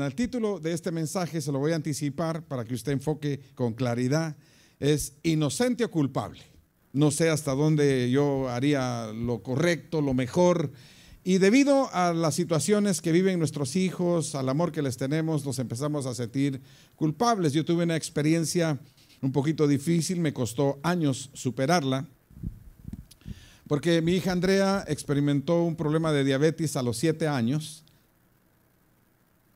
El título de este mensaje, se lo voy a anticipar para que usted enfoque con claridad, es inocente o culpable. No sé hasta dónde yo haría lo correcto, lo mejor. Y debido a las situaciones que viven nuestros hijos, al amor que les tenemos, nos empezamos a sentir culpables. Yo tuve una experiencia un poquito difícil, me costó años superarla, porque mi hija Andrea experimentó un problema de diabetes a los siete años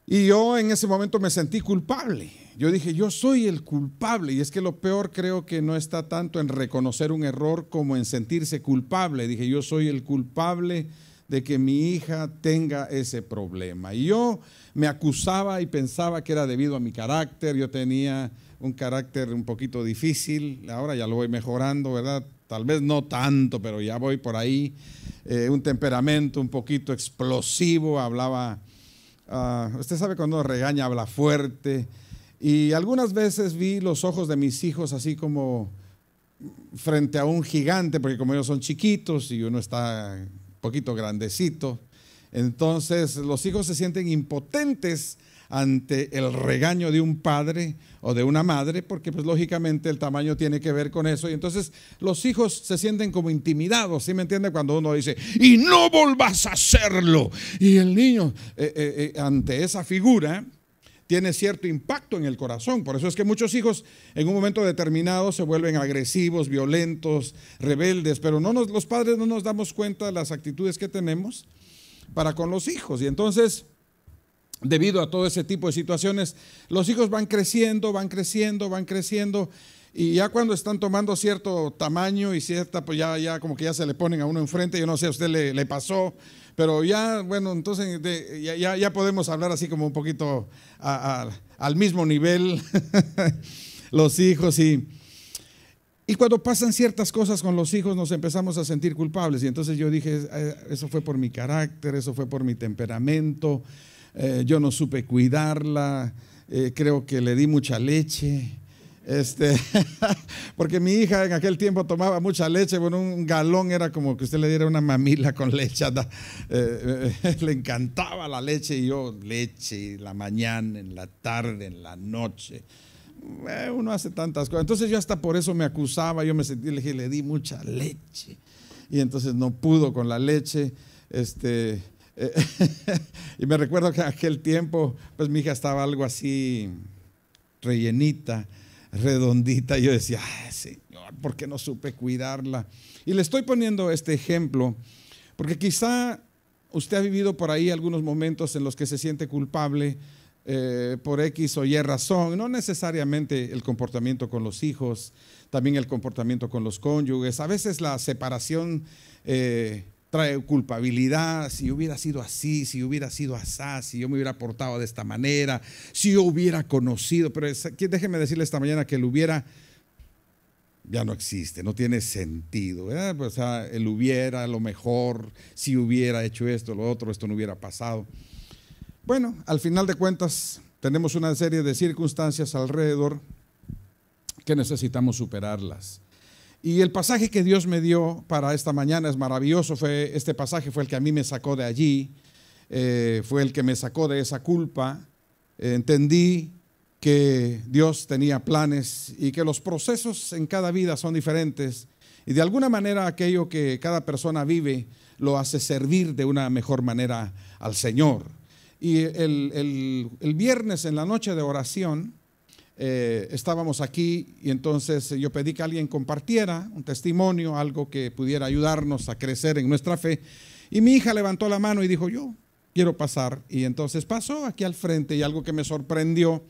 y yo en ese momento me sentí culpable. Yo dije, yo soy el culpable. Y es que lo peor creo que no está tanto en reconocer un error como en sentirse culpable. Dije, yo soy el culpable de que mi hija tenga ese problema. Y yo me acusaba y pensaba que era debido a mi carácter. Yo tenía un carácter un poquito difícil. Ahora ya lo voy mejorando, ¿verdad? Tal vez no tanto, pero ya voy por ahí. Eh, un temperamento un poquito explosivo. Hablaba Ah, usted sabe cuando regaña, habla fuerte. Y algunas veces vi los ojos de mis hijos así como frente a un gigante, porque como ellos son chiquitos y uno está poquito grandecito, entonces los hijos se sienten impotentes ante el regaño de un padre o de una madre, porque pues lógicamente el tamaño tiene que ver con eso. Y entonces los hijos se sienten como intimidados, ¿sí me entiende? Cuando uno dice, y no volvas a hacerlo. Y el niño, eh, eh, eh, ante esa figura, tiene cierto impacto en el corazón. Por eso es que muchos hijos en un momento determinado se vuelven agresivos, violentos, rebeldes, pero no los padres no nos damos cuenta de las actitudes que tenemos para con los hijos. Y entonces, debido a todo ese tipo de situaciones, los hijos van creciendo, van creciendo, van creciendo. Y ya cuando están tomando cierto tamaño y cierta, pues ya, ya como que ya se le ponen a uno enfrente, yo no sé, a usted le, pasó, pero ya, bueno, entonces ya, ya, podemos hablar así como un poquito al mismo nivel los hijos y, y cuando pasan ciertas cosas con los hijos nos empezamos a sentir culpables. Y entonces yo dije, eh, eso fue por mi carácter, eso fue por mi temperamento, eh, yo no supe cuidarla, eh, creo que le di mucha leche. Este, porque mi hija en aquel tiempo tomaba mucha leche, bueno, un galón era como que usted le diera una mamila con leche, le encantaba la leche y yo leche, la mañana, en la tarde, en la noche. Eh, uno hace tantas cosas. Entonces yo hasta por eso me acusaba, yo me sentí, le le di mucha leche. Y entonces no pudo con la leche. Este, eh, y me recuerdo que aquel tiempo, pues mi hija estaba algo así rellenita, redondita. Y yo decía, Ay, Señor, ¿por qué no supe cuidarla? Y le estoy poniendo este ejemplo, porque quizá usted ha vivido por ahí algunos momentos en los que se siente culpable eh, por X o Y razón, no necesariamente el comportamiento con los hijos, también el comportamiento con los cónyuges. A veces la separación eh, trae culpabilidad, si hubiera sido así, si hubiera sido así, si yo me hubiera portado de esta manera, si yo hubiera conocido, pero déjeme decirle esta mañana que el hubiera ya no existe, no tiene sentido. Pues, o sea, el hubiera, lo mejor, si hubiera hecho esto, lo otro, esto no hubiera pasado. Bueno, al final de cuentas, tenemos una serie de circunstancias alrededor que necesitamos superarlas. Y el pasaje que Dios me dio para esta mañana es maravilloso. Fue, este pasaje fue el que a mí me sacó de allí, eh, fue el que me sacó de esa culpa. entendí que Dios tenía planes y que los procesos en cada vida son diferentes. Y de alguna manera aquello que cada persona vive lo hace servir de una mejor manera al Señor. Y el, viernes en la noche de oración eh, estábamos aquí y entonces yo pedí que alguien compartiera un testimonio, algo que pudiera ayudarnos a crecer en nuestra fe. Y mi hija levantó la mano y dijo, yo quiero pasar. Y entonces pasó aquí al frente y algo que me sorprendió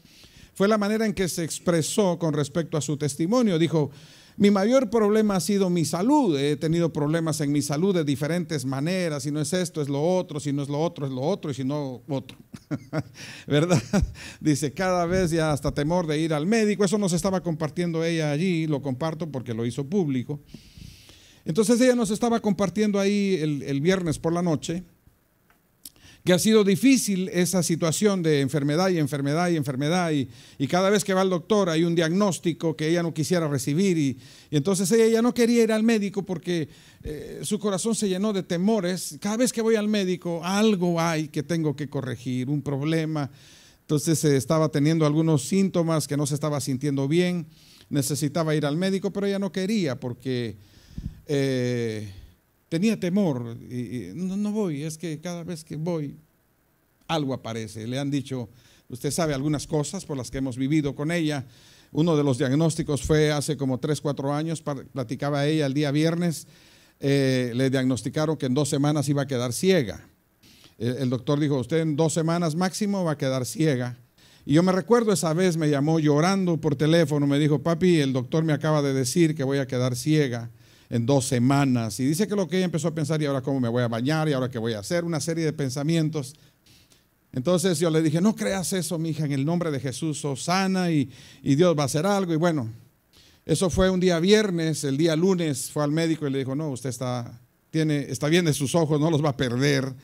fue la manera en que se expresó con respecto a su testimonio. Dijo, mi mayor problema ha sido mi salud. He tenido problemas en mi salud de diferentes maneras. Si no es esto, es lo otro. Si no es lo otro, es lo otro. Y si no, otro. ¿Verdad? Dice, cada vez ya hasta temor de ir al médico. Eso nos estaba compartiendo ella allí. Lo comparto porque lo hizo público. Entonces ella nos estaba compartiendo ahí el, el viernes por la noche que ha sido difícil esa situación de enfermedad y enfermedad y enfermedad y, cada vez que va al doctor hay un diagnóstico que ella no quisiera recibir y, entonces ella no quería ir al médico porque eh, su corazón se llenó de temores. Cada vez que voy al médico algo hay que tengo que corregir, un problema. Entonces eh, estaba teniendo algunos síntomas que no se estaba sintiendo bien, necesitaba ir al médico, pero ella no quería porque... Eh, tenía temor y, no, voy, es que cada vez que voy algo aparece. Le han dicho, usted sabe algunas cosas por las que hemos vivido con ella. Uno de los diagnósticos fue hace como 3, 4 años, platicaba ella el día viernes, eh, le diagnosticaron que en dos semanas iba a quedar ciega. El, el doctor dijo, usted en dos semanas máximo va a quedar ciega. Y yo me recuerdo esa vez me llamó llorando por teléfono, me dijo, papi, el doctor me acaba de decir que voy a quedar ciega en dos semanas. Y dice que lo que ella empezó a pensar, y ahora cómo me voy a bañar, y ahora qué voy a hacer, una serie de pensamientos. Entonces yo le dije, no creas eso, mi hija, en el nombre de Jesús, sos sana y, Dios va a hacer algo. Y bueno, eso fue un día viernes, el día lunes fue al médico y le dijo, no, usted está, tiene, está bien de sus ojos, no los va a perder.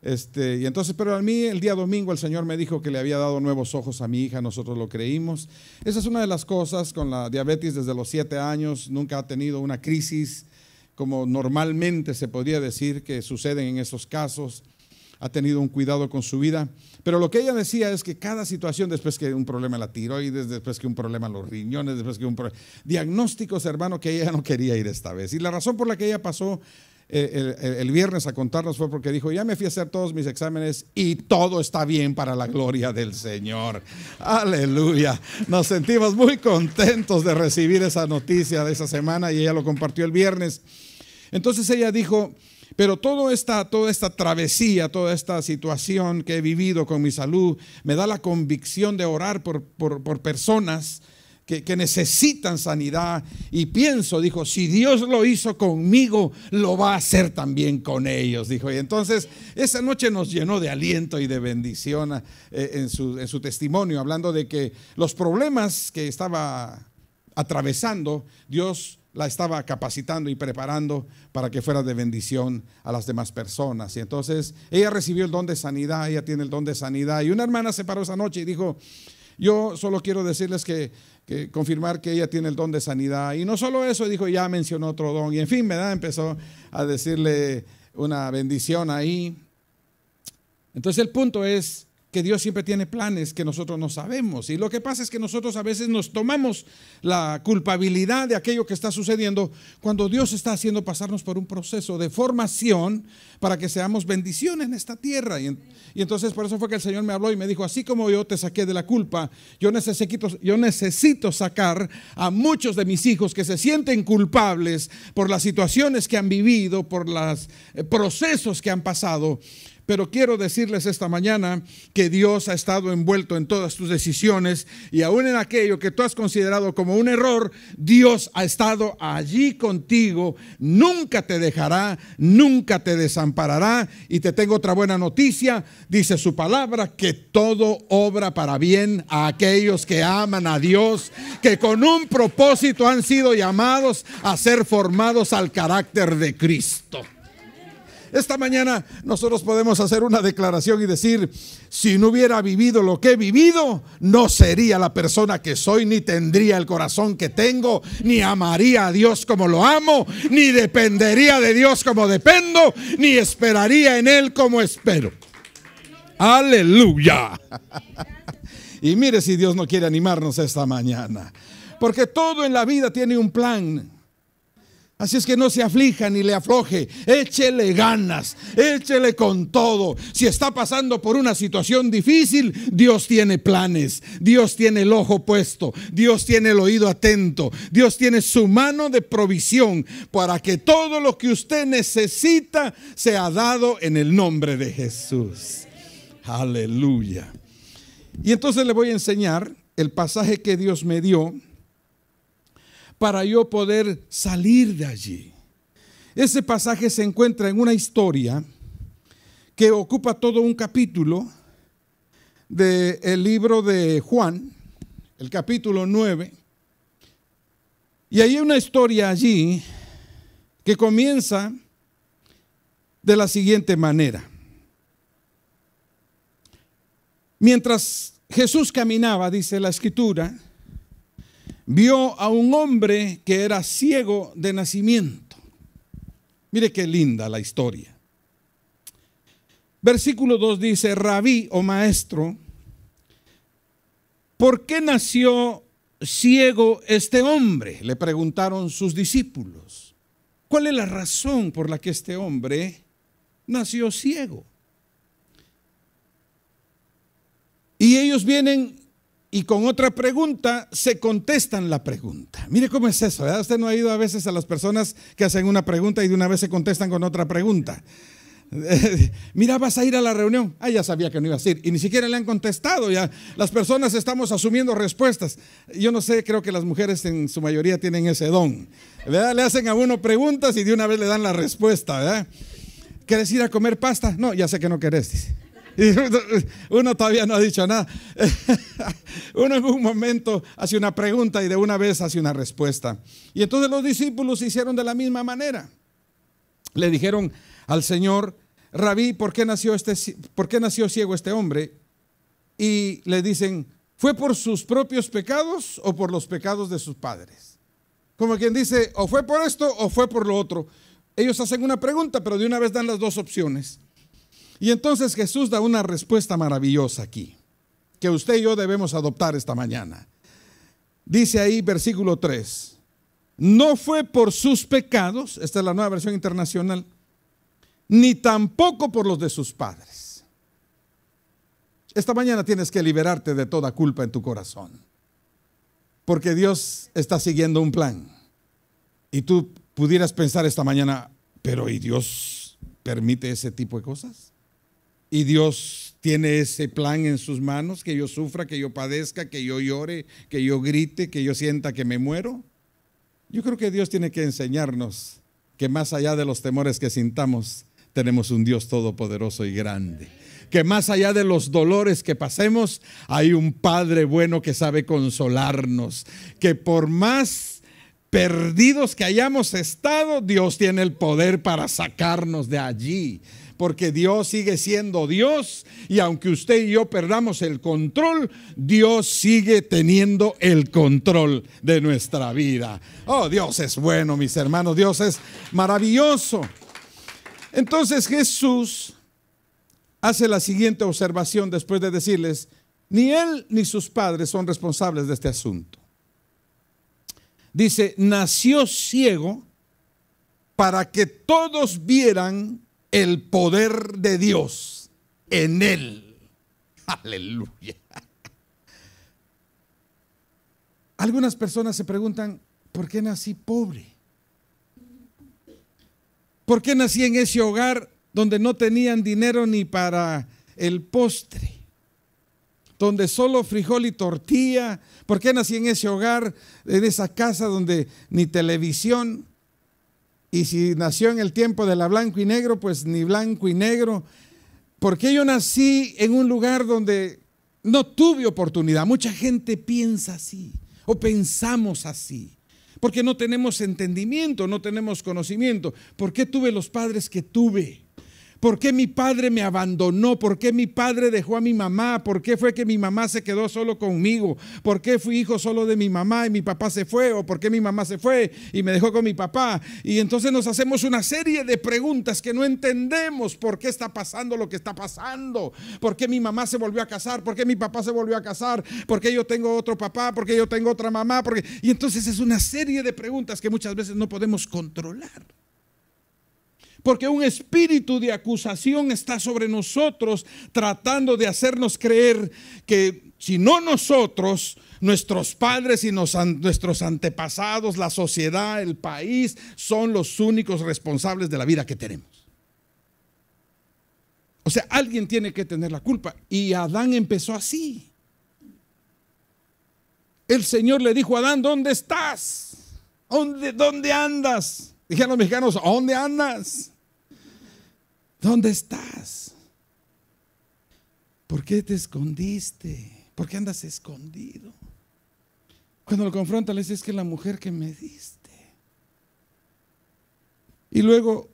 Este, y entonces, pero a mí el día domingo el Señor me dijo que le había dado nuevos ojos a mi hija, nosotros lo creímos. Esa es una de las cosas con la diabetes desde los siete años, nunca ha tenido una crisis como normalmente se podría decir que suceden en esos casos. Ha tenido un cuidado con su vida. Pero lo que ella decía es que cada situación, después que un problema en la tiroides, después que un problema en los riñones, después que un problema. Diagnósticos, hermano, que ella no quería ir esta vez. Y la razón por la que ella pasó eh, el, viernes a contarnos fue porque dijo, ya me fui a hacer todos mis exámenes y todo está bien para la gloria del Señor. Aleluya. Nos sentimos muy contentos de recibir esa noticia de esa semana y ella lo compartió el viernes. Entonces ella dijo, pero toda esta, toda esta travesía, toda esta situación que he vivido con mi salud, me da la convicción de orar por, por personas que, necesitan sanidad. Y pienso, dijo, si Dios lo hizo conmigo, lo va a hacer también con ellos, dijo. Y entonces esa noche nos llenó de aliento y de bendición eh, en, su, en su testimonio, hablando de que los problemas que estaba atravesando, Dios la estaba capacitando y preparando para que fuera de bendición a las demás personas. Y entonces ella recibió el don de sanidad, ella tiene el don de sanidad. Y una hermana se paró esa noche y dijo, yo solo quiero decirles que que confirmar que ella tiene el don de sanidad. Y no solo eso, dijo, ya mencionó otro don. Y en fin, ¿verdad? Empezó a decirle una bendición ahí. Entonces el punto es, Dios siempre tiene planes que nosotros no sabemos. Y lo que pasa es que nosotros a veces nos tomamos la culpabilidad de aquello que está sucediendo cuando Dios está haciendo pasarnos por un proceso de formación para que seamos bendiciones en esta tierra. Y, y entonces por eso fue que el Señor me habló y me dijo, así como yo te saqué de la culpa, yo necesito, yo necesito sacar a muchos de mis hijos que se sienten culpables por las situaciones que han vivido, por los eh, procesos que han pasado pero quiero decirles esta mañana que Dios ha estado envuelto en todas tus decisiones y aún en aquello que tú has considerado como un error, Dios ha estado allí contigo, nunca te dejará, nunca te desamparará. Y te tengo otra buena noticia, dice su palabra, que todo obra para bien a aquellos que aman a Dios, que con un propósito han sido llamados a ser formados al carácter de Cristo. Esta mañana nosotros podemos hacer una declaración y decir, si no hubiera vivido lo que he vivido, no sería la persona que soy, ni tendría el corazón que tengo, ni amaría a Dios como lo amo, ni dependería de Dios como dependo, ni esperaría en Él como espero. Aleluya. Y mire si Dios no quiere animarnos esta mañana. Porque todo en la vida tiene un plan. Así es que no se aflija ni le afloje, échele ganas, échele con todo. Si está pasando por una situación difícil, Dios tiene planes, Dios tiene el ojo puesto, Dios tiene el oído atento, Dios tiene su mano de provisión para que todo lo que usted necesita sea dado en el nombre de Jesús. Aleluya. Y entonces le voy a enseñar el pasaje que Dios me dio para yo poder salir de allí. Ese pasaje se encuentra en una historia que ocupa todo un capítulo del libro de Juan, el capítulo 9. Y hay una historia allí que comienza de la siguiente manera. Mientras Jesús caminaba, dice la escritura, vio a un hombre que era ciego de nacimiento. Mire qué linda la historia. Versículo 2 dice, rabí o oh maestro, ¿por qué nació ciego este hombre? Le preguntaron sus discípulos. ¿Cuál es la razón por la que este hombre nació ciego? Y ellos vienen y con otra pregunta se contestan la pregunta. Mire cómo es eso, ¿verdad? Usted no ha ido a veces a las personas que hacen una pregunta y de una vez se contestan con otra pregunta. Mira, vas a ir a la reunión. Ah, ya sabía que no ibas a ir. Y ni siquiera le han contestado. Ya las personas estamos asumiendo respuestas. Yo no sé, creo que las mujeres en su mayoría tienen ese don. Le hacen a uno preguntas y de una vez le dan la respuesta. ¿verdad? ¿Quieres ir a comer pasta? No, ya sé que no querés. Uno todavía no ha dicho nada. Uno en un momento hace una pregunta y de una vez hace una respuesta. Y entonces los discípulos se hicieron de la misma manera. Le dijeron al Señor, Rabí, ¿por qué nació, este, ¿por qué nació ciego este hombre? Y le dicen, ¿fue por sus propios pecados o por los pecados de sus padres? Como quien dice, o fue por esto o fue por lo otro. Ellos hacen una pregunta, pero de una vez dan las dos opciones. Y entonces Jesús da una respuesta maravillosa aquí, que usted y yo debemos adoptar esta mañana. Dice ahí versículo 3, no fue por sus pecados, esta es la nueva versión internacional, ni tampoco por los de sus padres. Esta mañana tienes que liberarte de toda culpa en tu corazón, porque Dios está siguiendo un plan. Y tú pudieras pensar esta mañana, pero ¿y Dios permite ese tipo de cosas? Y Dios tiene ese plan en sus manos, que yo sufra, que yo padezca, que yo llore, que yo grite, que yo sienta que me muero. Yo creo que Dios tiene que enseñarnos que más allá de los temores que sintamos, tenemos un Dios todopoderoso y grande. Que más allá de los dolores que pasemos, hay un Padre bueno que sabe consolarnos. Que por más perdidos que hayamos estado, Dios tiene el poder para sacarnos de allí porque Dios sigue siendo Dios y aunque usted y yo perdamos el control, Dios sigue teniendo el control de nuestra vida. Oh, Dios es bueno, mis hermanos, Dios es maravilloso. Entonces Jesús hace la siguiente observación después de decirles, ni él ni sus padres son responsables de este asunto. Dice, nació ciego para que todos vieran el poder de Dios en él. Aleluya. Algunas personas se preguntan, ¿por qué nací pobre? ¿Por qué nací en ese hogar donde no tenían dinero ni para el postre? Donde solo frijol y tortilla. ¿Por qué nací en ese hogar, en esa casa donde ni televisión? Y si nació en el tiempo de la blanco y negro, pues ni blanco y negro. Porque yo nací en un lugar donde no tuve oportunidad. Mucha gente piensa así o pensamos así. Porque no tenemos entendimiento, no tenemos conocimiento. ¿Por qué tuve los padres que tuve? ¿Por qué mi padre me abandonó? ¿Por qué mi padre dejó a mi mamá? ¿Por qué fue que mi mamá se quedó solo conmigo? ¿Por qué fui hijo solo de mi mamá y mi papá se fue? ¿O por qué mi mamá se fue y me dejó con mi papá? Y entonces nos hacemos una serie de preguntas que no entendemos por qué está pasando lo que está pasando. ¿Por qué mi mamá se volvió a casar? ¿Por qué mi papá se volvió a casar? ¿Por qué yo tengo otro papá? ¿Por qué yo tengo otra mamá? Y entonces es una serie de preguntas que muchas veces no podemos controlar porque un espíritu de acusación está sobre nosotros tratando de hacernos creer que si no nosotros, nuestros padres y nuestros antepasados, la sociedad, el país, son los únicos responsables de la vida que tenemos. O sea, alguien tiene que tener la culpa. Y Adán empezó así. El Señor le dijo a Adán, ¿dónde estás? ¿Dónde, dónde andas? Dijeron los mexicanos, ¿a dónde andas? ¿Dónde estás? ¿Por qué te escondiste? ¿Por qué andas escondido? Cuando lo confronta le dice, es que la mujer que me diste. Y luego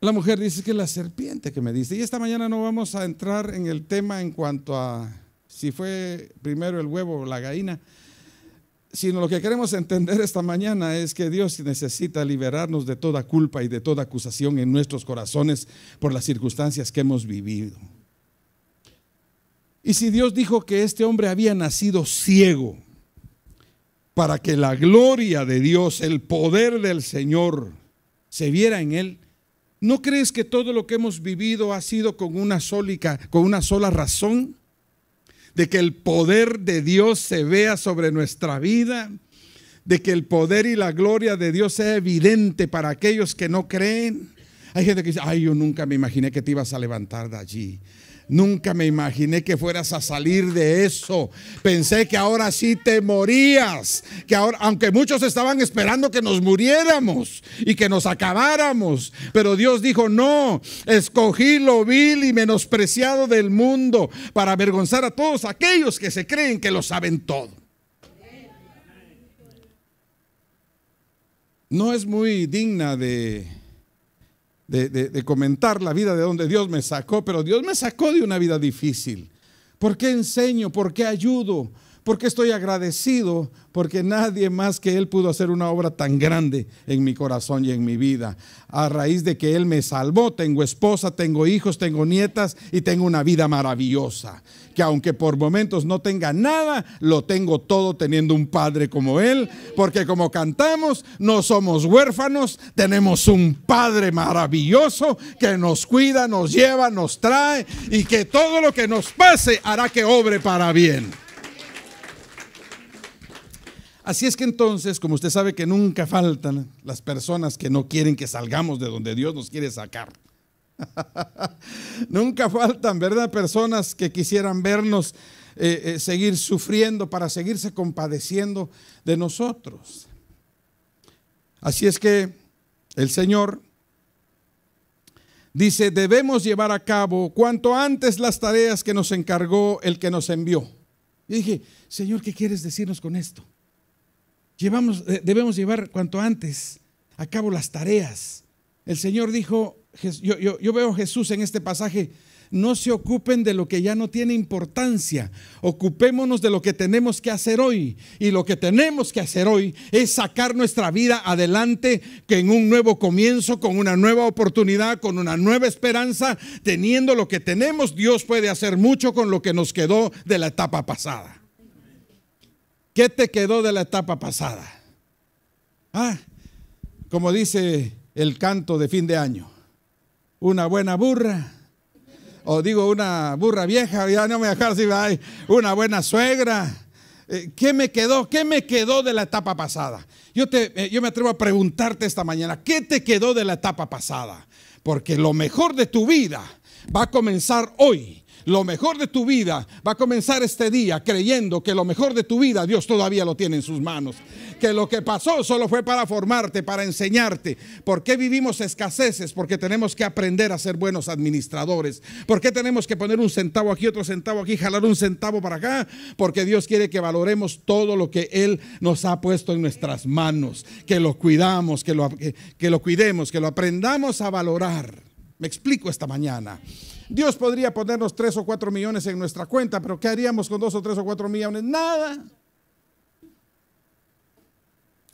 la mujer dice que la serpiente que me diste. Y esta mañana no vamos a entrar en el tema en cuanto a si fue primero el huevo o la gallina, sino lo que queremos entender esta mañana es que Dios necesita liberarnos de toda culpa y de toda acusación en nuestros corazones por las circunstancias que hemos vivido. Y si Dios dijo que este hombre había nacido ciego, para que la gloria de Dios, el poder del Señor, se viera en él, ¿no crees que todo lo que hemos vivido ha sido con una, sólica, con una sola razón? de que el poder de Dios se vea sobre nuestra vida, de que el poder y la gloria de Dios sea evidente para aquellos que no creen. Hay gente que dice, ay, yo nunca me imaginé que te ibas a levantar de allí. Nunca me imaginé que fueras a salir de eso. Pensé que ahora sí te morías, que ahora aunque muchos estaban esperando que nos muriéramos y que nos acabáramos, pero Dios dijo, "No, escogí lo vil y menospreciado del mundo para avergonzar a todos aquellos que se creen que lo saben todo." No es muy digna de de, comentar la vida de donde Dios me sacó, pero Dios me sacó de una vida difícil. ¿Por qué enseño? ¿Por qué ayudo? Porque estoy agradecido porque nadie más que Él pudo hacer una obra tan grande en mi corazón y en mi vida. A raíz de que Él me salvó, tengo esposa, tengo hijos, tengo nietas y tengo una vida maravillosa. Que aunque por momentos no tenga nada, lo tengo todo teniendo un Padre como Él. Porque como cantamos, no somos huérfanos, tenemos un Padre maravilloso que nos cuida, nos lleva, nos trae y que todo lo que nos pase hará que obre para bien. Así es que entonces, como usted sabe que nunca faltan las personas que no quieren que salgamos de donde Dios nos quiere sacar. nunca faltan, ¿verdad? Personas que quisieran vernos eh, eh, seguir sufriendo para seguirse compadeciendo de nosotros. Así es que el Señor dice, debemos llevar a cabo cuanto antes las tareas que nos encargó el que nos envió. Y dije, Señor, ¿qué quieres decirnos con esto? llevamos, eh, debemos llevar cuanto antes a cabo las tareas. El Señor dijo, yo, yo veo a Jesús en este pasaje, no se ocupen de lo que ya no tiene importancia. Ocupémonos de lo que tenemos que hacer hoy. Y lo que tenemos que hacer hoy es sacar nuestra vida adelante que en un nuevo comienzo, con una nueva oportunidad, con una nueva esperanza. Teniendo lo que tenemos, Dios puede hacer mucho con lo que nos quedó de la etapa pasada. ¿Qué te quedó de la etapa pasada? Ah, como dice el canto de fin de año, una buena burra, o digo una burra vieja, ya no me dejar si una buena suegra. Eh, ¿Qué me quedó? ¿Qué me quedó de la etapa pasada? Yo, te, eh, yo me atrevo a preguntarte esta mañana, ¿qué te quedó de la etapa pasada? Porque lo mejor de tu vida va a comenzar hoy lo mejor de tu vida va a comenzar este día creyendo que lo mejor de tu vida Dios todavía lo tiene en sus manos. Que lo que pasó solo fue para formarte, para enseñarte. ¿Por qué vivimos escaseces? Porque tenemos que aprender a ser buenos administradores. ¿Por qué tenemos que poner un centavo aquí, otro centavo aquí, jalar un centavo para acá? Porque Dios quiere que valoremos todo lo que Él nos ha puesto en nuestras manos. Que lo cuidamos, que lo, que, lo cuidemos, que lo aprendamos a valorar. Me explico esta mañana. Dios podría ponernos tres o cuatro millones en nuestra cuenta, pero ¿qué haríamos con dos o tres o cuatro millones? Nada.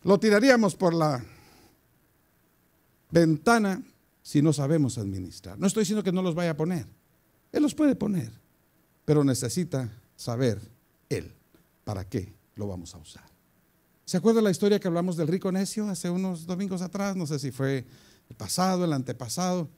Lo tiraríamos por la ventana si no sabemos administrar. No estoy diciendo que no los vaya a poner. Él los puede poner, pero necesita saber Él para qué lo vamos a usar. ¿Se acuerda la historia que hablamos del rico necio hace unos domingos atrás? No sé si fue el pasado, el antepasado.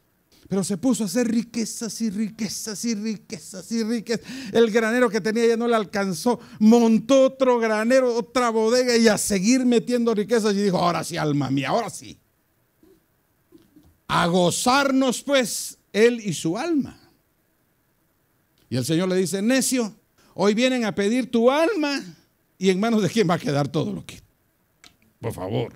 Pero se puso a hacer riquezas y riquezas y riquezas y riquezas. El granero que tenía ya no le alcanzó. Montó otro granero, otra bodega y a seguir metiendo riquezas. Y dijo, ahora sí, alma mía, ahora sí. A gozarnos pues él y su alma. Y el Señor le dice, necio, hoy vienen a pedir tu alma y en manos de quién va a quedar todo lo que... Por favor.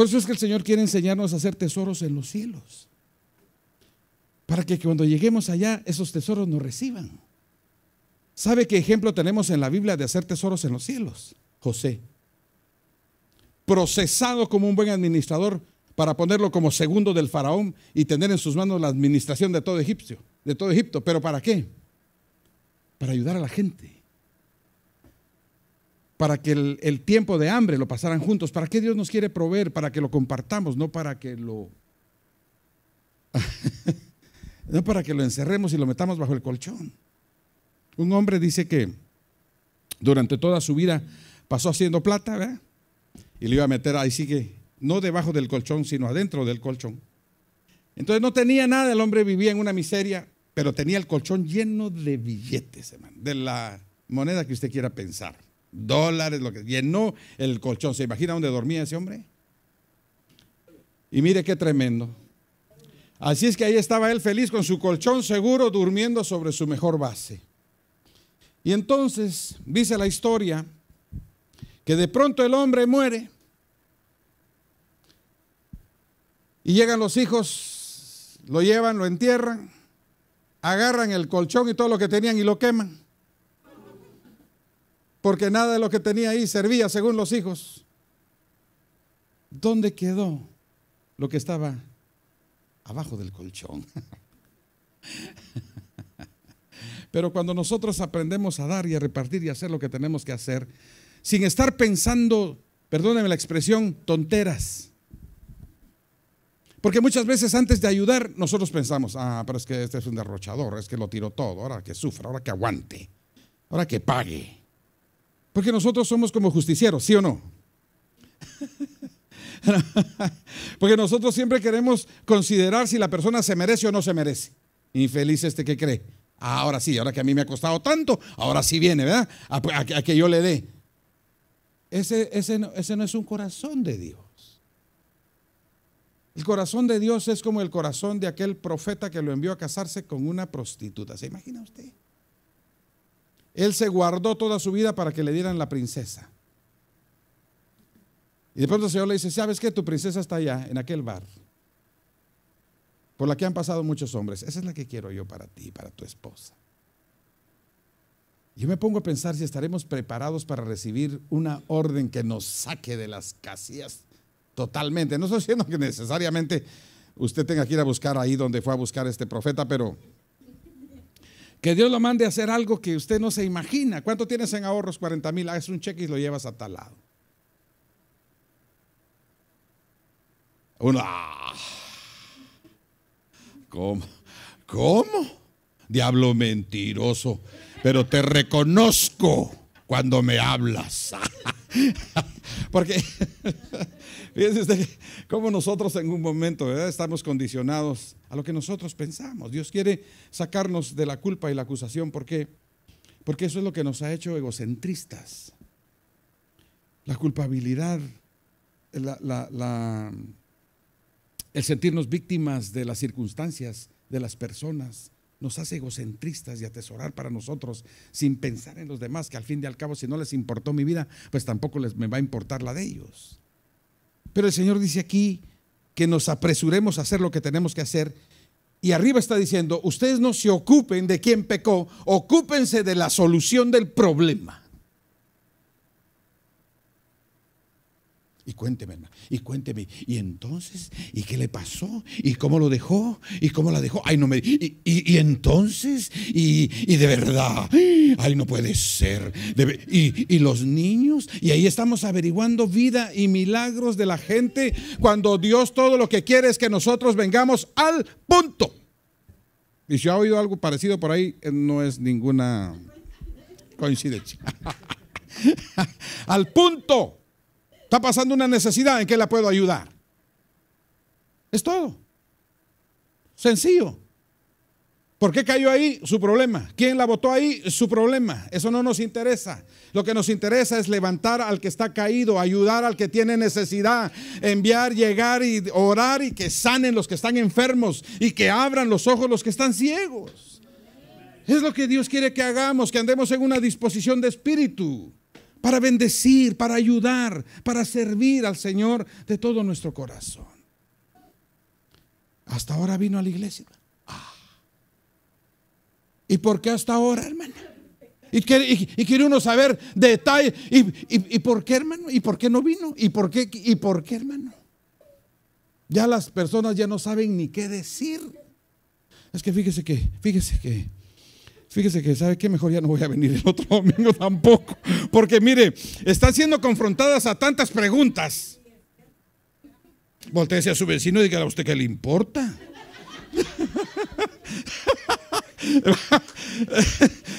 Por eso es que el Señor quiere enseñarnos a hacer tesoros en los cielos. Para que cuando lleguemos allá, esos tesoros nos reciban. ¿Sabe qué ejemplo tenemos en la Biblia de hacer tesoros en los cielos? José. Procesado como un buen administrador para ponerlo como segundo del faraón y tener en sus manos la administración de todo Egipto, de todo Egipto, pero ¿para qué? Para ayudar a la gente para que el, tiempo de hambre lo pasaran juntos. ¿Para qué Dios nos quiere proveer? Para que lo compartamos, no para que lo... no para que lo encerremos y lo metamos bajo el colchón. Un hombre dice que durante toda su vida pasó haciendo plata, ¿verdad? Y le iba a meter ahí sigue, no debajo del colchón, sino adentro del colchón. Entonces no tenía nada, el hombre vivía en una miseria, pero tenía el colchón lleno de billetes, hermano, de la moneda que usted quiera pensar dólares, lo que llenó el colchón. ¿Se imagina dónde dormía ese hombre? Y mire qué tremendo. Así es que ahí estaba él feliz con su colchón seguro, durmiendo sobre su mejor base. Y entonces dice la historia que de pronto el hombre muere y llegan los hijos, lo llevan, lo entierran, agarran el colchón y todo lo que tenían y lo queman porque nada de lo que tenía ahí servía según los hijos. ¿Dónde quedó lo que estaba abajo del colchón? Pero cuando nosotros aprendemos a dar y a repartir y a hacer lo que tenemos que hacer, sin estar pensando, perdónenme la expresión, tonteras. Porque muchas veces antes de ayudar, nosotros pensamos, ah, pero es que este es un derrochador, es que lo tiró todo, ahora que sufra, ahora que aguante, ahora que pague. Porque nosotros somos como justicieros, ¿sí o no? Porque nosotros siempre queremos considerar si la persona se merece o no se merece. Infeliz este que cree. Ahora sí, ahora que a mí me ha costado tanto, ahora sí viene, ¿verdad? A, que yo le dé. Ese, ese, ese no es un corazón de Dios. El corazón de Dios es como el corazón de aquel profeta que lo envió a casarse con una prostituta. ¿Se imagina usted? Él se guardó toda su vida para que le dieran la princesa. Y de pronto el Señor le dice, ¿sabes qué? Tu princesa está allá, en aquel bar, por la que han pasado muchos hombres. Esa es la que quiero yo para ti, para tu esposa. Yo me pongo a pensar si estaremos preparados para recibir una orden que nos saque de las casillas totalmente. No estoy diciendo que necesariamente usted tenga que ir a buscar ahí donde fue a buscar este profeta, pero que Dios lo mande a hacer algo que usted no se imagina. ¿Cuánto tienes en ahorros? 40 mil. Es un cheque y lo llevas a tal lado. Uno, ah, ¿cómo? ¿Cómo? Diablo mentiroso. Pero te reconozco cuando me hablas. Porque, fíjense usted cómo nosotros en un momento ¿verdad? estamos condicionados a lo que nosotros pensamos. Dios quiere sacarnos de la culpa y la acusación. ¿Por qué? Porque eso es lo que nos ha hecho egocentristas. La culpabilidad, el sentirnos víctimas de las circunstancias, de las personas, nos hace egocentristas y atesorar para nosotros sin pensar en los demás, que al fin y al cabo si no les importó mi vida, pues tampoco les, me va a importar la de ellos. Pero el Señor dice aquí que nos apresuremos a hacer lo que tenemos que hacer. Y arriba está diciendo, ustedes no se ocupen de quién pecó, ocúpense de la solución del problema. Y cuénteme, y cuénteme. Y entonces, ¿y qué le pasó? ¿Y cómo lo dejó? ¿Y cómo la dejó? Ay, no me. ¿Y, entonces? ¿Y, de verdad? Ay, no puede ser. y, los niños? Y ahí estamos averiguando vida y milagros de la gente cuando Dios todo lo que quiere es que nosotros vengamos al punto. Y si ha oído algo parecido por ahí, eh, no es ninguna coincidencia. al punto. Está pasando una necesidad, ¿en qué la puedo ayudar? Es todo. Sencillo. ¿Por qué cayó ahí? Su problema. ¿Quién la votó ahí? Su problema. Eso no nos interesa. Lo que nos interesa es levantar al que está caído, ayudar al que tiene necesidad, enviar, llegar y orar y que sanen los que están enfermos y que abran los ojos los que están ciegos. Es lo que Dios quiere que hagamos, que andemos en una disposición de espíritu para bendecir, para ayudar, para servir al Señor de todo nuestro corazón. Hasta ahora vino a la iglesia. Ah. ¿Y por qué hasta ahora, hermano? Y quiere, uno saber detalles. Y, y, por qué, hermano? ¿Y por qué no vino? ¿Y por qué, ¿Y por qué, hermano? Ya las personas ya no saben ni qué decir. Es que fíjese que, fíjese que fíjese que, ¿sabe qué? Mejor ya no voy a venir el otro domingo tampoco. Porque mire, están siendo confrontadas a tantas preguntas. Voltee a su vecino y dígale a usted que le importa.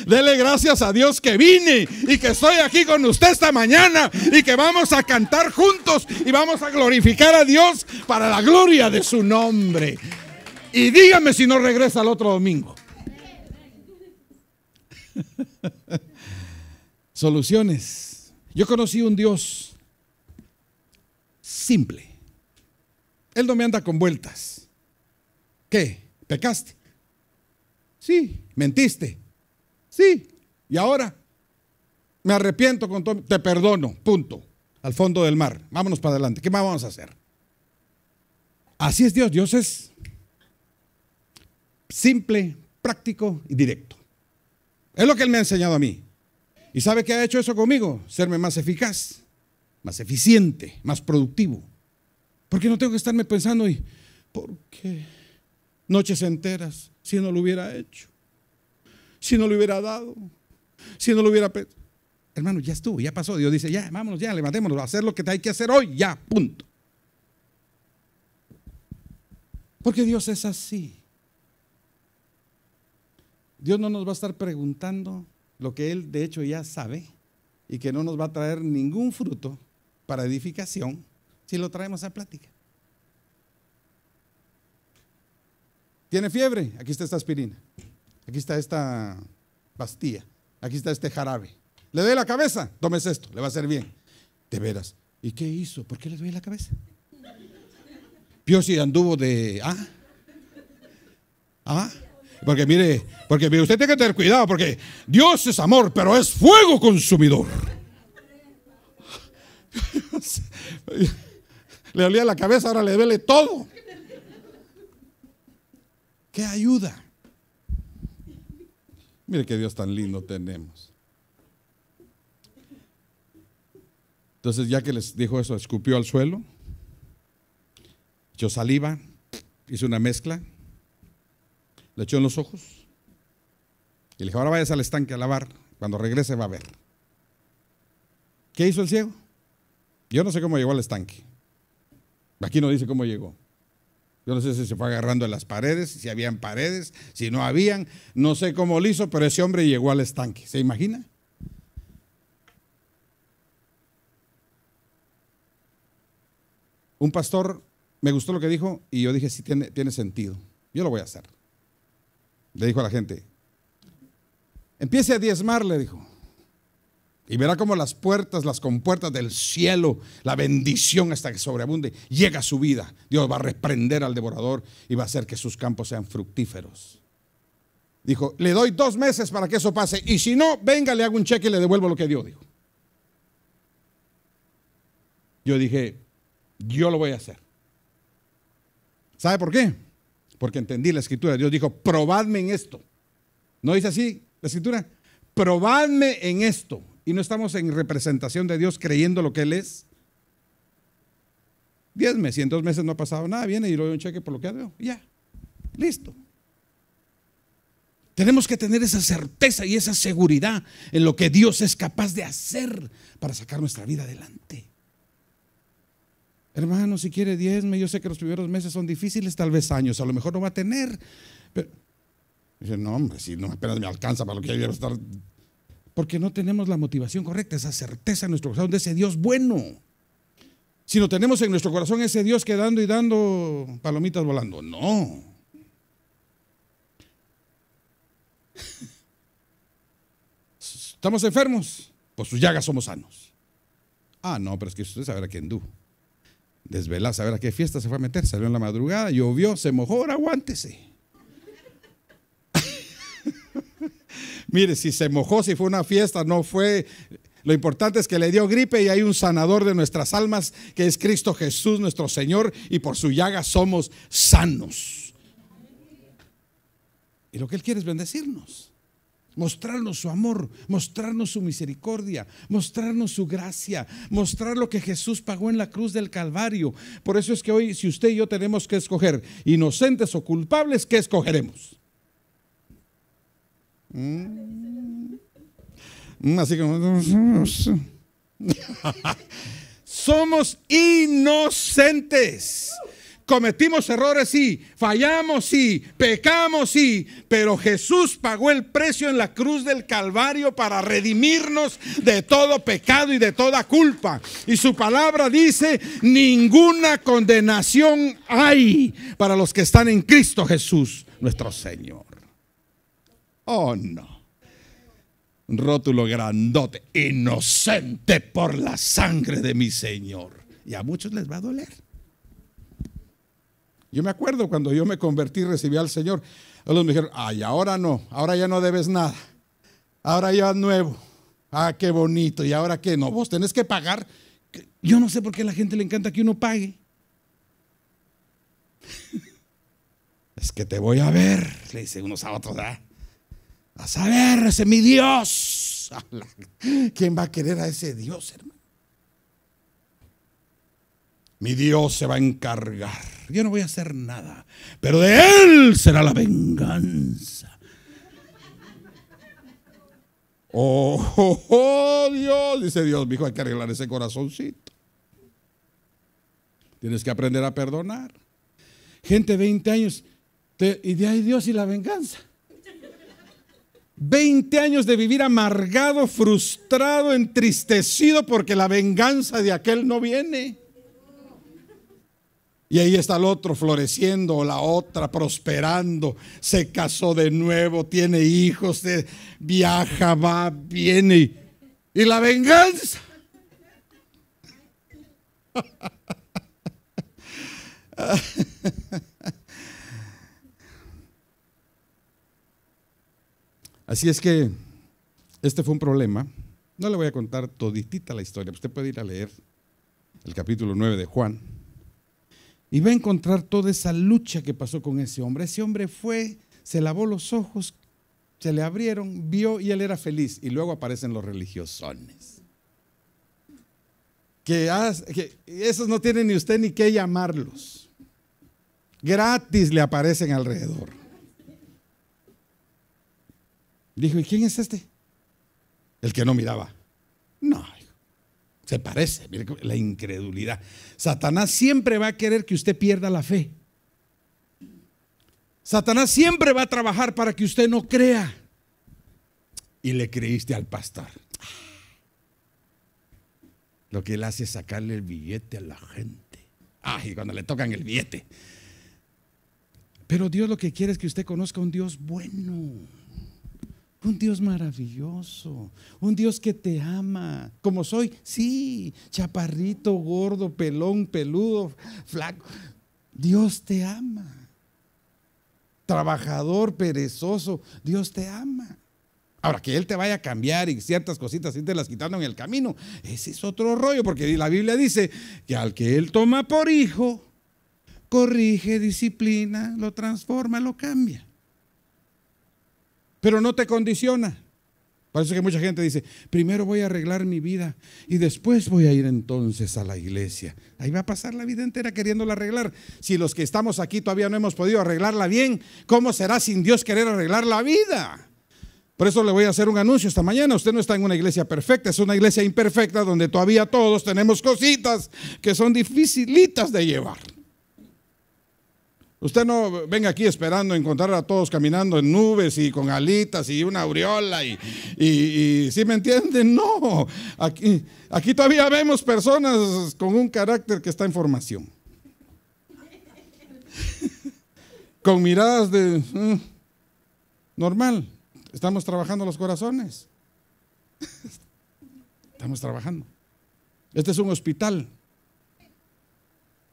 Dele gracias a Dios que vine y que estoy aquí con usted esta mañana y que vamos a cantar juntos y vamos a glorificar a Dios para la gloria de su nombre. Y dígame si no regresa el otro domingo. Soluciones. Yo conocí un Dios simple. Él no me anda con vueltas. ¿Qué? ¿Pecaste? Sí, mentiste. Sí, y ahora me arrepiento con todo, te perdono, punto. Al fondo del mar, vámonos para adelante. ¿Qué más vamos a hacer? Así es Dios, Dios es simple, práctico y directo. Es lo que Él me ha enseñado a mí. ¿Y sabe qué ha hecho eso conmigo? Serme más eficaz, más eficiente, más productivo. Porque no tengo que estarme pensando, ¿y por qué? Noches enteras, si no lo hubiera hecho, si no lo hubiera dado, si no lo hubiera... Hermano, ya estuvo, ya pasó. Dios dice, ya, vámonos, ya, levantémonos, a hacer lo que hay que hacer hoy, ya, punto. Porque Dios es así. Dios no nos va a estar preguntando lo que Él de hecho ya sabe y que no nos va a traer ningún fruto para edificación si lo traemos a plática. ¿Tiene fiebre? Aquí está esta aspirina. Aquí está esta pastilla. Aquí está este jarabe. ¿Le doy la cabeza? Tomes esto, le va a ser bien. De veras. ¿Y qué hizo? ¿Por qué le doy la cabeza? Pio si anduvo de. ¿Ah? ¿Ah? Porque mire, porque mire, usted tiene que tener cuidado, porque Dios es amor, pero es fuego consumidor. le olía la cabeza, ahora le duele todo. ¿Qué ayuda? Mire qué Dios tan lindo tenemos. Entonces, ya que les dijo eso, escupió al suelo, Yo saliva, hice una mezcla le echó en los ojos y le dijo, ahora vayas al estanque a lavar, cuando regrese va a ver. ¿Qué hizo el ciego? Yo no sé cómo llegó al estanque. Aquí no dice cómo llegó. Yo no sé si se fue agarrando en las paredes, si habían paredes, si no habían. No sé cómo lo hizo, pero ese hombre llegó al estanque. ¿Se imagina? Un pastor me gustó lo que dijo y yo dije, sí, tiene, tiene sentido. Yo lo voy a hacer le dijo a la gente. Empiece a diezmar, le dijo. Y verá cómo las puertas, las compuertas del cielo, la bendición hasta que sobreabunde, llega a su vida. Dios va a reprender al devorador y va a hacer que sus campos sean fructíferos. Dijo, le doy dos meses para que eso pase. Y si no, venga, le hago un cheque y le devuelvo lo que dio, dijo. Yo dije, yo lo voy a hacer. ¿Sabe por qué? porque entendí la escritura. Dios dijo, probadme en esto. ¿No dice así la escritura? Probadme en esto. Y no estamos en representación de Dios creyendo lo que Él es. Diez meses, en dos meses no ha pasado nada, viene y le doy un cheque por lo que ha dado. Ya, listo. Tenemos que tener esa certeza y esa seguridad en lo que Dios es capaz de hacer para sacar nuestra vida adelante. Hermano, si quiere diezme, yo sé que los primeros meses son difíciles, tal vez años, a lo mejor no va a tener. dice, no, hombre, si no apenas me alcanza para lo que hay estar. Porque no tenemos la motivación correcta, esa certeza en nuestro corazón de ese Dios bueno. Si no tenemos en nuestro corazón ese Dios quedando y dando palomitas volando, no. ¿Estamos enfermos? Pues sus llagas somos sanos. Ah, no, pero es que usted a quién tú a ver a qué fiesta se fue a meter. Salió en la madrugada, llovió, se mojó, ahora aguántese. Mire, si se mojó, si fue una fiesta, no fue. Lo importante es que le dio gripe y hay un sanador de nuestras almas que es Cristo Jesús, nuestro Señor, y por su llaga somos sanos. Y lo que Él quiere es bendecirnos mostrarnos su amor, mostrarnos su misericordia, mostrarnos su gracia, mostrar lo que Jesús pagó en la cruz del Calvario. Por eso es que hoy, si usted y yo tenemos que escoger inocentes o culpables, ¿qué escogeremos? Mm. Mm, así Somos inocentes. Cometimos errores, sí. Fallamos, sí. Pecamos, sí. Pero Jesús pagó el precio en la cruz del Calvario para redimirnos de todo pecado y de toda culpa. Y su palabra dice, ninguna condenación hay para los que están en Cristo Jesús, nuestro Señor. Oh, no rótulo grandote, inocente por la sangre de mi Señor. Y a muchos les va a doler. Yo me acuerdo cuando yo me convertí y recibí al Señor, ellos me dijeron, ay, ahora no, ahora ya no debes nada, ahora ya nuevo, ah, qué bonito, y ahora qué no, vos tenés que pagar. Yo no sé por qué a la gente le encanta que uno pague. es que te voy a ver, le dice unos a otros, A saber, ese mi Dios. ¿Quién va a querer a ese Dios, hermano? mi Dios se va a encargar. Yo no voy a hacer nada, pero de Él será la venganza. Oh, oh, oh Dios, dice Dios, mi hijo, hay que arreglar ese corazoncito. Tienes que aprender a perdonar. Gente, 20 años, y de ahí Dios y la venganza. 20 años de vivir amargado, frustrado, entristecido porque la venganza de aquel no viene. Y ahí está el otro floreciendo, la otra prosperando, se casó de nuevo, tiene hijos, viaja, va, viene. Y la venganza. Así es que este fue un problema. No le voy a contar toditita la historia, usted puede ir a leer el capítulo 9 de Juan y va a encontrar toda esa lucha que pasó con ese hombre. Ese hombre fue, se lavó los ojos, se le abrieron, vio y él era feliz. Y luego aparecen los religiosones. Que, ah, esos no tienen ni usted ni qué llamarlos. Gratis le aparecen alrededor. Dijo, ¿y quién es este? El que no miraba. No. Se parece, mire la incredulidad. Satanás siempre va a querer que usted pierda la fe. Satanás siempre va a trabajar para que usted no crea. Y le creíste al pastor. Lo que él hace es sacarle el billete a la gente. Ah, y cuando le tocan el billete. Pero Dios lo que quiere es que usted conozca un Dios bueno. Un Dios maravilloso, un Dios que te ama, como soy, sí, chaparrito, gordo, pelón, peludo, flaco. Dios te ama. Trabajador, perezoso, Dios te ama. Ahora, que Él te vaya a cambiar y ciertas cositas y te las quitando en el camino, ese es otro rollo, porque la Biblia dice que al que Él toma por hijo, corrige, disciplina, lo transforma, lo cambia pero no te condiciona. Parece eso que mucha gente dice, primero voy a arreglar mi vida y después voy a ir entonces a la iglesia. Ahí va a pasar la vida entera queriéndola arreglar. Si los que estamos aquí todavía no hemos podido arreglarla bien, ¿cómo será sin Dios querer arreglar la vida? Por eso le voy a hacer un anuncio esta mañana. Usted no está en una iglesia perfecta, es una iglesia imperfecta donde todavía todos tenemos cositas que son dificilitas de llevar. Usted no venga aquí esperando encontrar a todos caminando en nubes y con alitas y una aureola y, ¿sí me entienden? No, aquí, aquí todavía vemos personas con un carácter que está en formación. con miradas de mm, normal, estamos trabajando los corazones. estamos trabajando. Este es un hospital.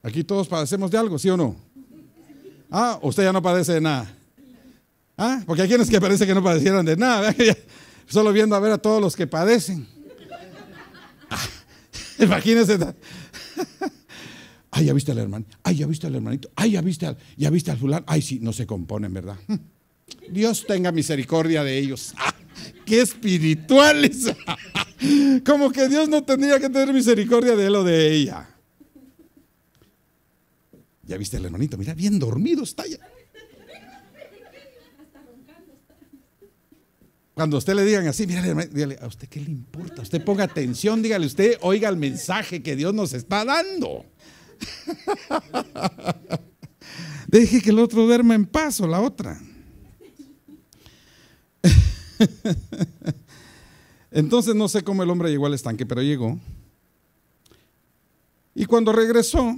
Aquí todos padecemos de algo, ¿sí o no? Ah, usted ya no padece de nada. Ah, porque hay quienes que parece que no padecieran de nada. Solo viendo a ver a todos los que padecen. Ah, imagínense. Ay, ya viste al hermano. Ay, ya viste al hermanito. Ay, ya viste al, ya viste al fulano. Ay, sí, no se componen, ¿verdad? Dios tenga misericordia de ellos. Ah, ¡Qué espirituales! Como que Dios no tendría que tener misericordia de él o de ella. Ya viste el hermanito, mira, bien dormido está ya. Cuando a usted le digan así, mira, ¿a usted qué le importa? Usted ponga atención, dígale usted, oiga el mensaje que Dios nos está dando. Deje que el otro duerma en paz o la otra. Entonces no sé cómo el hombre llegó al estanque, pero llegó. Y cuando regresó,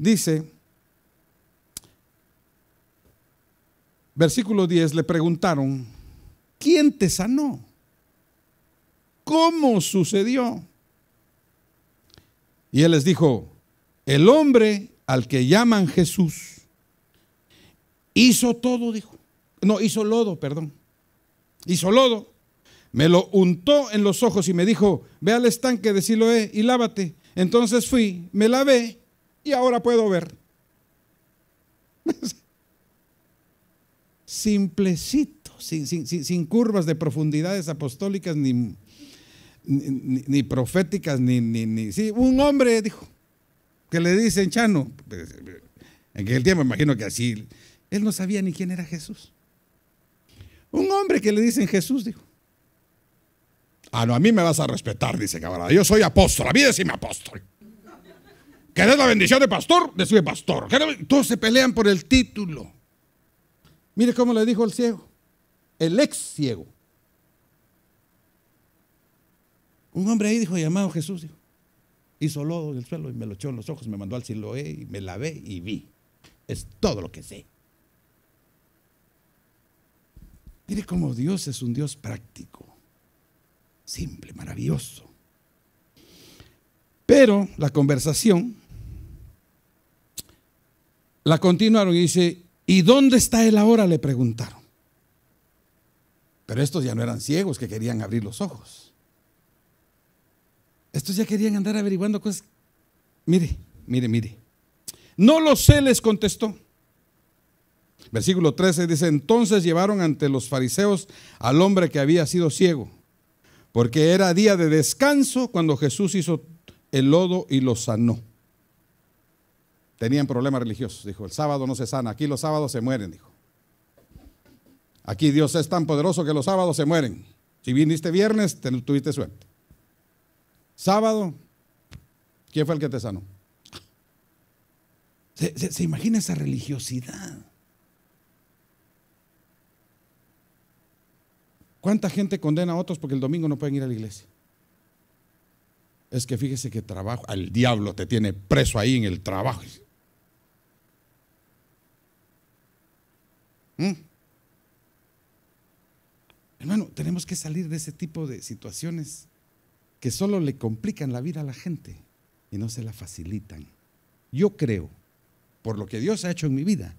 Dice, versículo 10, le preguntaron, ¿quién te sanó? ¿Cómo sucedió? Y él les dijo, el hombre al que llaman Jesús hizo todo, dijo. No, hizo lodo, perdón. Hizo lodo. Me lo untó en los ojos y me dijo, ve al estanque de Siloé eh, y lávate. Entonces fui, me lavé y ahora puedo ver. Simplecito, sin, curvas de profundidades apostólicas ni, ni, proféticas, ni, ni, un hombre dijo que le dicen Chano, pues, en aquel tiempo imagino que así, él no sabía ni quién era Jesús. Un hombre que le dicen Jesús dijo, ah, no, a mí me vas a respetar, dice camarada, yo soy apóstol, a mí decime apóstol. ¿Querés la bendición de pastor, decide pastor. Todos se pelean por el título. Mire cómo le dijo el ciego, el ex ciego. Un hombre ahí dijo, llamado Jesús, dijo, hizo lodo del suelo y me lo echó en los ojos, me mandó al Siloé eh, y me lavé y vi. Es todo lo que sé. Mire cómo Dios es un Dios práctico, simple, maravilloso. Pero la conversación la continuaron y dice, ¿y dónde está él ahora? Le preguntaron. Pero estos ya no eran ciegos que querían abrir los ojos. Estos ya querían andar averiguando cosas. Mire, mire, mire. No lo sé, les contestó. Versículo 13 dice, entonces llevaron ante los fariseos al hombre que había sido ciego, porque era día de descanso cuando Jesús hizo el lodo y lo sanó. Tenían problemas religiosos, dijo, el sábado no se sana, aquí los sábados se mueren, dijo. Aquí Dios es tan poderoso que los sábados se mueren. Si viniste viernes, tuviste suerte. Sábado, ¿quién fue el que te sanó? Se, imagina esa religiosidad. ¿Cuánta gente condena a otros porque el domingo no pueden ir a la iglesia? Es que fíjese que trabajo, el diablo te tiene preso ahí en el trabajo. Mm. Hermano, tenemos que salir de ese tipo de situaciones que solo le complican la vida a la gente y no se la facilitan. Yo creo, por lo que Dios ha hecho en mi vida,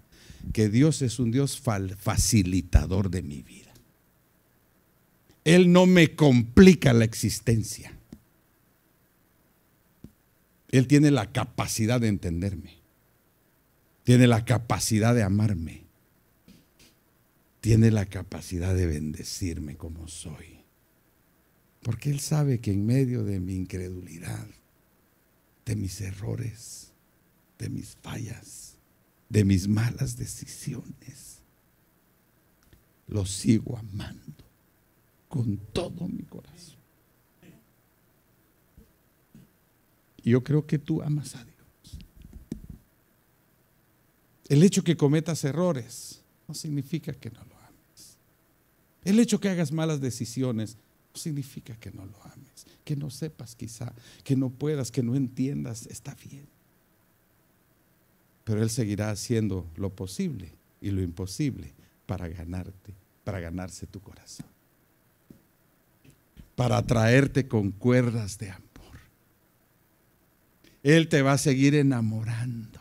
que Dios es un Dios facilitador de mi vida. Él no me complica la existencia. Él tiene la capacidad de entenderme. Tiene la capacidad de amarme tiene la capacidad de bendecirme como soy. Porque Él sabe que en medio de mi incredulidad, de mis errores, de mis fallas, de mis malas decisiones, lo sigo amando con todo mi corazón. Yo creo que tú amas a Dios. El hecho que cometas errores no significa que no el hecho que hagas malas decisiones no significa que no lo ames, que no sepas quizá, que no puedas, que no entiendas, está bien. Pero Él seguirá haciendo lo posible y lo imposible para ganarte, para ganarse tu corazón, para atraerte con cuerdas de amor. Él te va a seguir enamorando.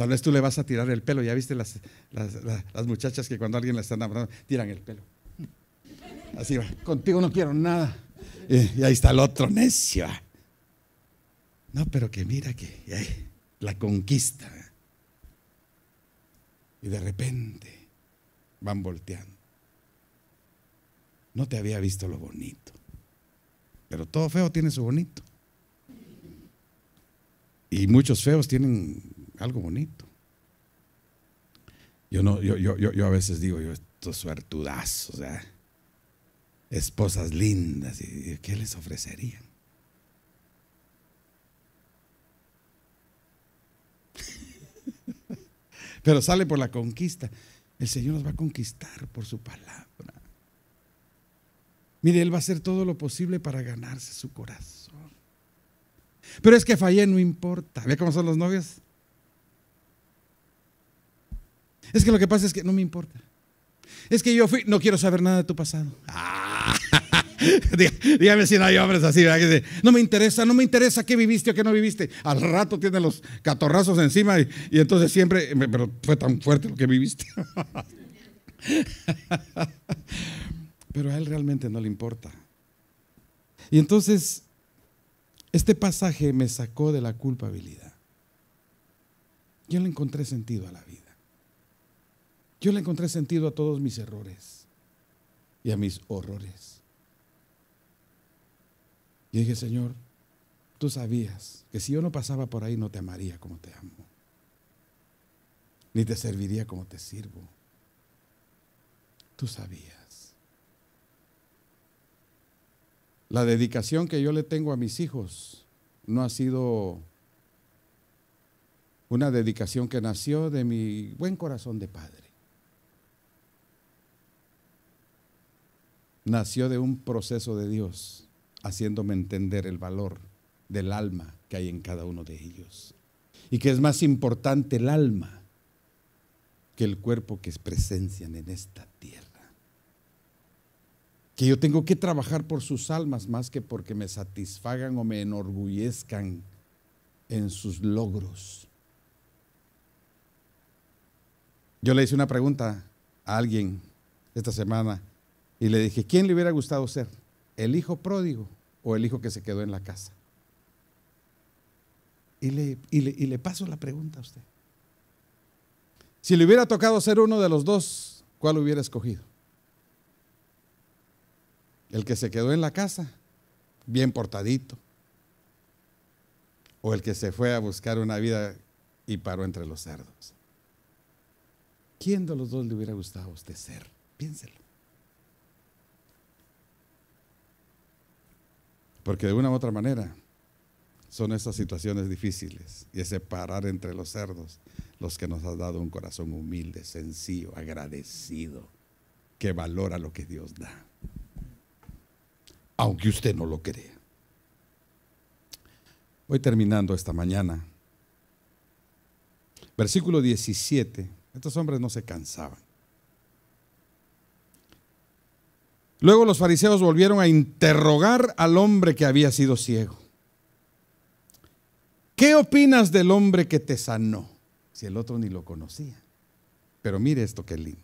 Tal vez tú le vas a tirar el pelo. Ya viste las, las, muchachas que cuando alguien le están hablando, tiran el pelo. Así va. Contigo no quiero nada. Eh, y, ahí está el otro necio. No, pero que mira que la conquista. Y de repente van volteando. No te había visto lo bonito. Pero todo feo tiene su bonito. Y muchos feos tienen algo bonito. Yo, no, yo, yo, yo, a veces digo, yo, estos suertudazos, esposas lindas, y, ¿qué les ofrecerían? Pero sale por la conquista. El Señor nos va a conquistar por su palabra. Mire, Él va a hacer todo lo posible para ganarse su corazón. Pero es que fallé, no importa. ¿Ve cómo son los novios? Es que lo que pasa es que no me importa. Es que yo fui, no quiero saber nada de tu pasado. Ah, dígame si no hay hombres así, no me interesa, no me interesa qué viviste o qué no viviste. Al rato tiene los catorrazos encima y, y entonces siempre, pero fue tan fuerte lo que viviste. pero a él realmente no le importa. Y entonces, este pasaje me sacó de la culpabilidad. Yo le encontré sentido a la vida. Yo le encontré sentido a todos mis errores y a mis horrores. Y dije, Señor, tú sabías que si yo no pasaba por ahí no te amaría como te amo, ni te serviría como te sirvo. Tú sabías. La dedicación que yo le tengo a mis hijos no ha sido una dedicación que nació de mi buen corazón de padre. nació de un proceso de Dios, haciéndome entender el valor del alma que hay en cada uno de ellos. Y que es más importante el alma que el cuerpo que es presencian en esta tierra. Que yo tengo que trabajar por sus almas más que porque me satisfagan o me enorgullezcan en sus logros. Yo le hice una pregunta a alguien esta semana y le dije, ¿quién le hubiera gustado ser? ¿El hijo pródigo o el hijo que se quedó en la casa? Y le, paso la pregunta a usted. Si le hubiera tocado ser uno de los dos, ¿cuál hubiera escogido? El que se quedó en la casa, bien portadito. O el que se fue a buscar una vida y paró entre los cerdos. ¿Quién de los dos le hubiera gustado a usted ser? Piénselo. Porque de una u otra manera son esas situaciones difíciles y ese parar entre los cerdos los que nos han dado un corazón humilde, sencillo, agradecido, que valora lo que Dios da. Aunque usted no lo crea. Voy terminando esta mañana. Versículo 17. Estos hombres no se cansaban. Luego los fariseos volvieron a interrogar al hombre que había sido ciego. ¿Qué opinas del hombre que te sanó? Si el otro ni lo conocía. Pero mire esto que lindo.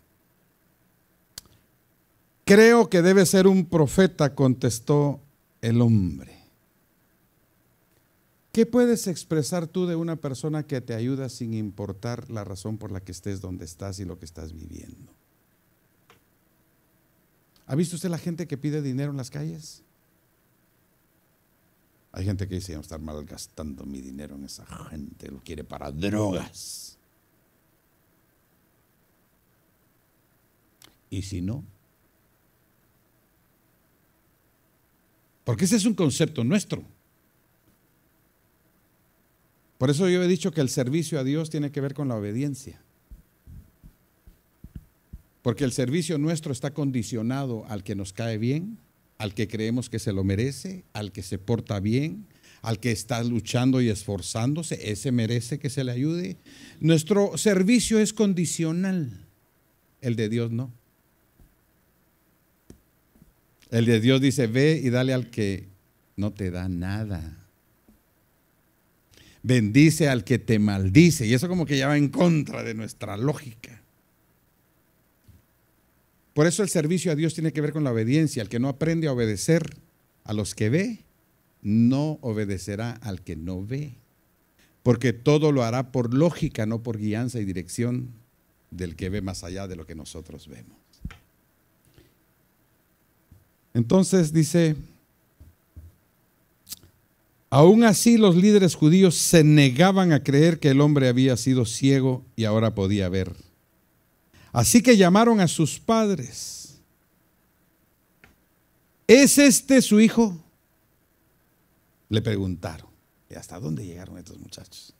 Creo que debe ser un profeta, contestó el hombre. ¿Qué puedes expresar tú de una persona que te ayuda sin importar la razón por la que estés donde estás y lo que estás viviendo? ¿Ha visto usted la gente que pide dinero en las calles? Hay gente que dice, vamos a estar malgastando mi dinero en esa gente, lo quiere para drogas. ¿Y si no? Porque ese es un concepto nuestro. Por eso yo he dicho que el servicio a Dios tiene que ver con la obediencia. Porque el servicio nuestro está condicionado al que nos cae bien, al que creemos que se lo merece, al que se porta bien, al que está luchando y esforzándose, ese merece que se le ayude. Nuestro servicio es condicional, el de Dios no. El de Dios dice, ve y dale al que no te da nada. Bendice al que te maldice. Y eso como que ya va en contra de nuestra lógica. Por eso el servicio a Dios tiene que ver con la obediencia. El que no aprende a obedecer a los que ve, no obedecerá al que no ve. Porque todo lo hará por lógica, no por guianza y dirección del que ve más allá de lo que nosotros vemos. Entonces dice, aún así los líderes judíos se negaban a creer que el hombre había sido ciego y ahora podía ver. Así que llamaron a sus padres. ¿Es este su hijo? Le preguntaron. ¿Y hasta dónde llegaron estos muchachos?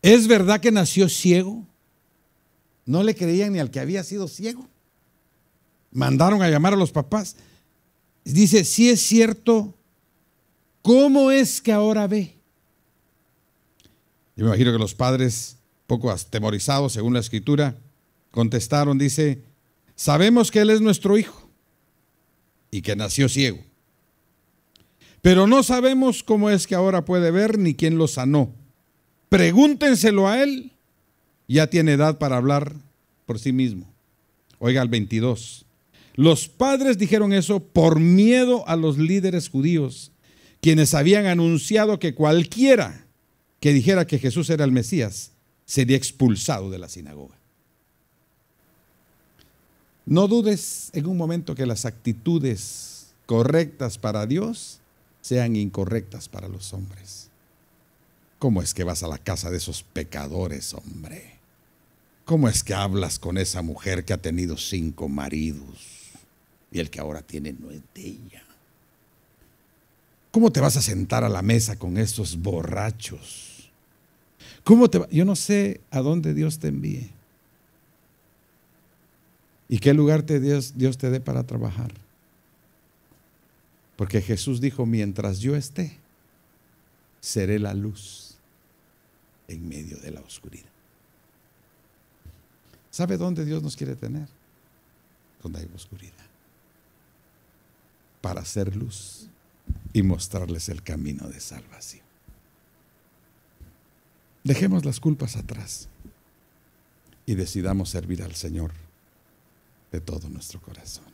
¿Es verdad que nació ciego? No le creían ni al que había sido ciego. Mandaron a llamar a los papás. Dice, si es cierto, ¿cómo es que ahora ve? Yo me imagino que los padres, poco atemorizados, según la escritura, contestaron, dice, sabemos que Él es nuestro hijo y que nació ciego, pero no sabemos cómo es que ahora puede ver ni quién lo sanó. Pregúntenselo a Él, ya tiene edad para hablar por sí mismo. Oiga el 22. Los padres dijeron eso por miedo a los líderes judíos, quienes habían anunciado que cualquiera que dijera que Jesús era el Mesías sería expulsado de la sinagoga. No dudes en un momento que las actitudes correctas para Dios sean incorrectas para los hombres. ¿Cómo es que vas a la casa de esos pecadores, hombre? ¿Cómo es que hablas con esa mujer que ha tenido cinco maridos y el que ahora tiene no es de ella? ¿Cómo te vas a sentar a la mesa con esos borrachos? ¿Cómo te Yo no sé a dónde Dios te envíe. ¿Y qué lugar te Dios, Dios te dé para trabajar? Porque Jesús dijo, mientras yo esté, seré la luz en medio de la oscuridad. ¿Sabe dónde Dios nos quiere tener? Donde hay oscuridad. Para hacer luz y mostrarles el camino de salvación. Dejemos las culpas atrás y decidamos servir al Señor de todo nuestro corazón.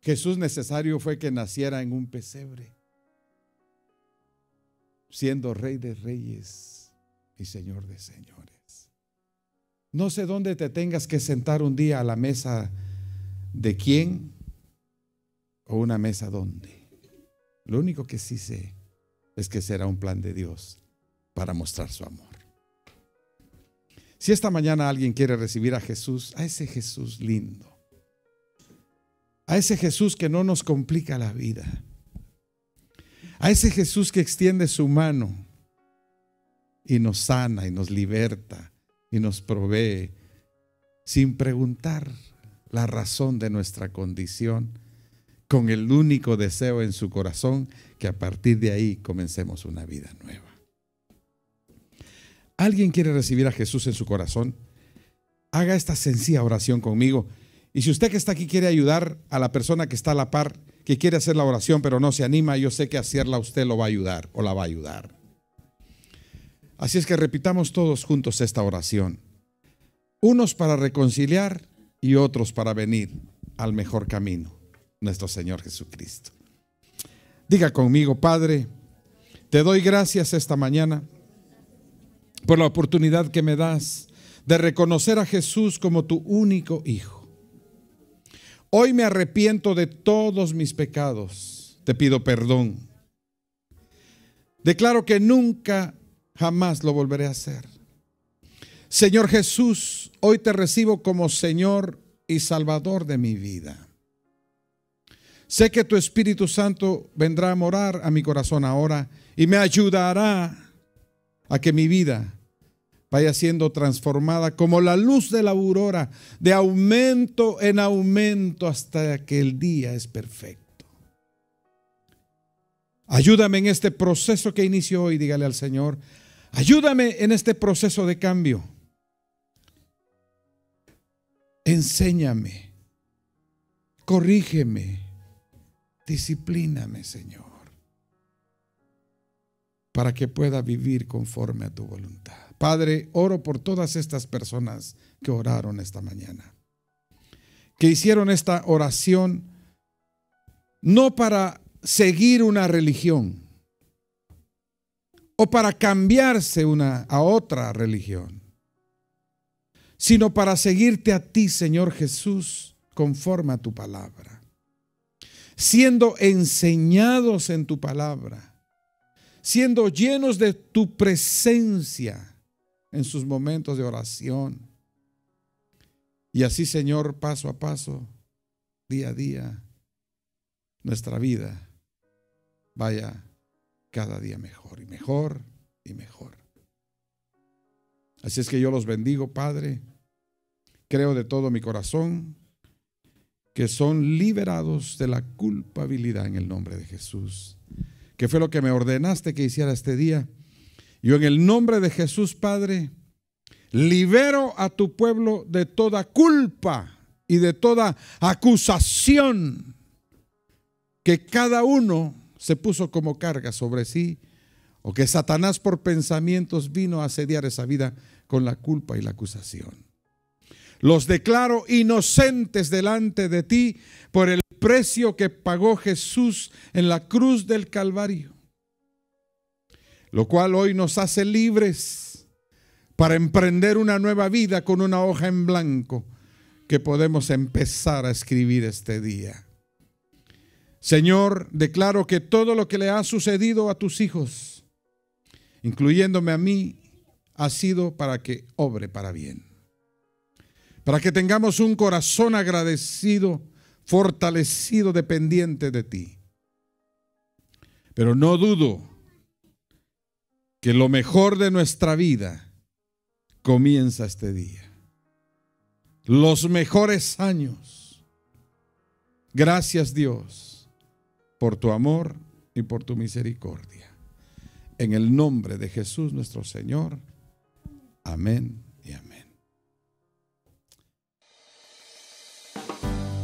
Jesús necesario fue que naciera en un pesebre, siendo rey de reyes y señor de señores. No sé dónde te tengas que sentar un día a la mesa de quién o una mesa dónde. Lo único que sí sé es que será un plan de Dios para mostrar su amor. Si esta mañana alguien quiere recibir a Jesús, a ese Jesús lindo, a ese Jesús que no nos complica la vida, a ese Jesús que extiende su mano y nos sana y nos liberta y nos provee sin preguntar la razón de nuestra condición, con el único deseo en su corazón que a partir de ahí comencemos una vida nueva alguien quiere recibir a Jesús en su corazón, haga esta sencilla oración conmigo. Y si usted que está aquí quiere ayudar a la persona que está a la par, que quiere hacer la oración pero no se anima, yo sé que hacerla usted lo va a ayudar o la va a ayudar. Así es que repitamos todos juntos esta oración. Unos para reconciliar y otros para venir al mejor camino, nuestro Señor Jesucristo. Diga conmigo, Padre, te doy gracias esta mañana por la oportunidad que me das de reconocer a Jesús como tu único Hijo. Hoy me arrepiento de todos mis pecados. Te pido perdón. Declaro que nunca, jamás lo volveré a hacer. Señor Jesús, hoy te recibo como Señor y Salvador de mi vida. Sé que tu Espíritu Santo vendrá a morar a mi corazón ahora y me ayudará a que mi vida vaya siendo transformada como la luz de la aurora, de aumento en aumento hasta que el día es perfecto. Ayúdame en este proceso que inicio hoy, dígale al Señor, ayúdame en este proceso de cambio. Enséñame, corrígeme, disciplíname, Señor, para que pueda vivir conforme a tu voluntad. Padre, oro por todas estas personas que oraron esta mañana, que hicieron esta oración no para seguir una religión o para cambiarse una a otra religión, sino para seguirte a ti, Señor Jesús, conforme a tu palabra, siendo enseñados en tu palabra, siendo llenos de tu presencia en sus momentos de oración. Y así, Señor, paso a paso, día a día, nuestra vida vaya cada día mejor y mejor y mejor. Así es que yo los bendigo, Padre. Creo de todo mi corazón que son liberados de la culpabilidad en el nombre de Jesús, que fue lo que me ordenaste que hiciera este día yo en el nombre de Jesús, Padre, libero a tu pueblo de toda culpa y de toda acusación que cada uno se puso como carga sobre sí o que Satanás por pensamientos vino a asediar esa vida con la culpa y la acusación. Los declaro inocentes delante de ti por el precio que pagó Jesús en la cruz del Calvario lo cual hoy nos hace libres para emprender una nueva vida con una hoja en blanco que podemos empezar a escribir este día. Señor, declaro que todo lo que le ha sucedido a tus hijos, incluyéndome a mí, ha sido para que obre para bien. Para que tengamos un corazón agradecido, fortalecido, dependiente de ti. Pero no dudo que lo mejor de nuestra vida comienza este día. Los mejores años. Gracias Dios por tu amor y por tu misericordia. En el nombre de Jesús nuestro Señor. Amén